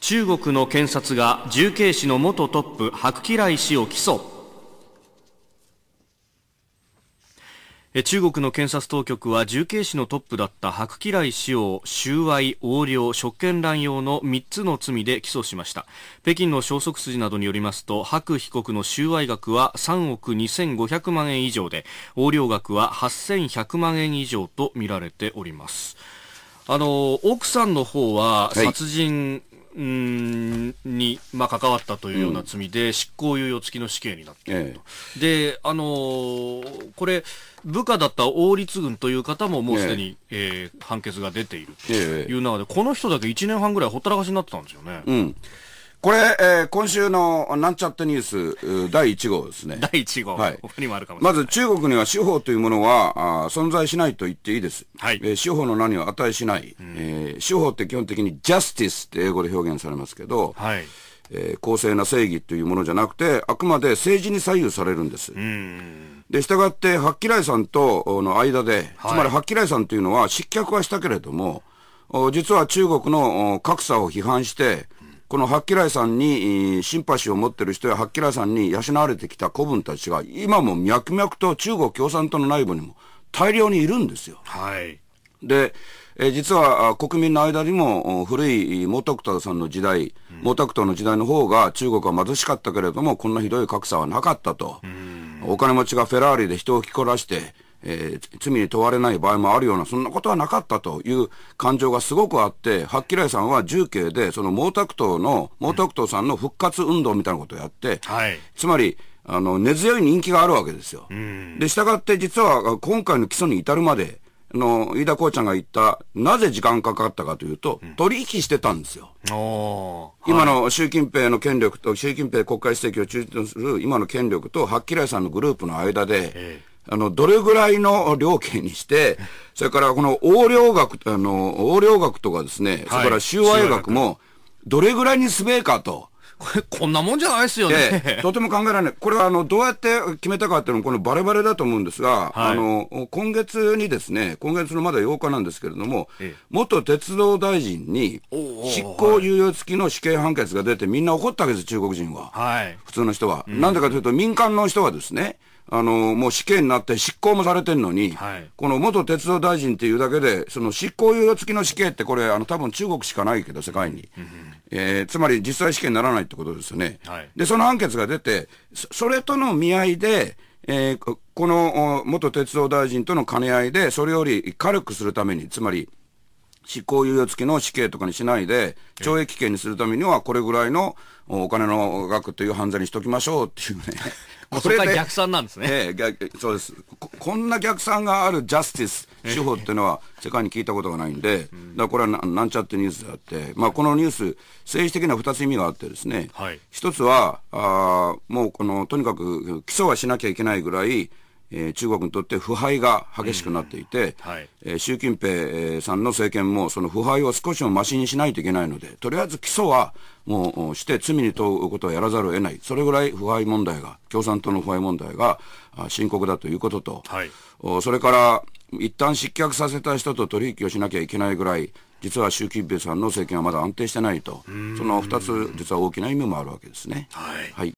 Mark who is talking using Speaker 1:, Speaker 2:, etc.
Speaker 1: 中国の検察が重慶市の元トップ白喜来氏を起訴中国の検察当局は重慶市のトップだった白喜来氏を収賄、横領、職権乱用の3つの罪で起訴しました北京の消息筋などによりますと白被告の収賄額は3億2500万円以上で横領額は8100万円以上とみられておりますあの奥さんの方は殺人、はいうんに、まあ、関わったというような罪で、執行猶予付きの死刑になっていると、ええ、であのー、これ、部下だった王立軍という方ももうすでに、えええー、判決が出ているという中で、この人だけ1年半ぐらいほったらかしになってたんですよね。う
Speaker 2: んこれ、えー、今週のなんちゃってニュース、第1号ですね。第1号。はい。他にもあるかもまず中国には司法というものは、あ存在しないと言っていいです。はい。えー、司法の名には値しない、うん、司法って基本的にジャスティスって英語で表現されますけど、はい、えー、公正な正義というものじゃなくて、あくまで政治に左右されるんです。で、従って、ハッキライさんとの間で、つまりハッキライさんというのは失脚はしたけれども、実は中国の格差を批判して、このハッキライさんにシンパシーを持ってる人やハッキライさんに養われてきた子分たちが今も脈々と中国共産党の内部にも大量にいるんですよ。はい。で、え実は国民の間にも古い毛沢東さんの時代、毛沢東の時代の方が中国は貧しかったけれども、こんなひどい格差はなかったと。お金持ちがフェラーリで人を着こらして、えー、罪に問われない場合もあるような、そんなことはなかったという感情がすごくあって、八喜来さんは重慶で、その毛沢東の、毛沢東さんの復活運動みたいなことをやって、はい、つまり、あの、根強い人気があるわけですよ。で、ん。で、従って実は今回の起訴に至るまで、の、飯田こちゃんが言った、なぜ時間かかったかというと、取引してたんですよ。今の習近平の権力と、習近平国家主席を中心とする今の権力と、はっきりさんのグループの間で、ええあの、どれぐらいの料金にして、それからこの横領額、あの、横領額とかですね、はい、それから収賄額も、どれぐらいにすべえかと。
Speaker 1: これ、こんなもんじゃないですよね、
Speaker 2: とても考えられない。これは、あの、どうやって決めたかっていうのは、このバレバレだと思うんですが、はい、あの、今月にですね、今月のまだ8日なんですけれども、え、元鉄道大臣に、執行猶予付きの死刑判決が出て、みんな怒ったわけです、中国人は。はい、普通の人は。うん、なんでかというと、民間の人がですね、あの、もう死刑になって執行もされてんのに、はい、この元鉄道大臣っていうだけで、その執行猶予付きの死刑ってこれ、あの、多分中国しかないけど、世界に。うん、えー、つまり実際死刑にならないってことですよね。はい、で、その判決が出て、それとの見合いで、えー、この元鉄道大臣との兼ね合いで、それより軽くするために、つまり、執行猶予付きの死刑とかにしないで、懲役刑にするためには、これぐらいのお金の額という犯罪にしときましょうっていうね。これが逆算なんですね。ええ、そうですこ。こんな逆算があるジャスティス、手法っていうのは世界に聞いたことがないんで、だからこれはなんちゃってニュースであって、まあ、このニュース、政治的には二つ意味があってですね、はい、つは、あもうこのとにかく起訴はしなきゃいけないぐらい、えー、中国にとって腐敗が激しくなっていて、はいえー、習近平さんの政権もその腐敗を少しもましにしないといけないので、とりあえず起訴はもうして罪に問うことはやらざるを得ない、それぐらい腐敗問題が、共産党の腐敗問題が深刻だということと、はい、それから一旦失脚させた人と取引をしなきゃいけないぐらい、実は習近平さんの政権はまだ安定してないと、その二つ、実は大きな意味もあるわけですね。はい、はい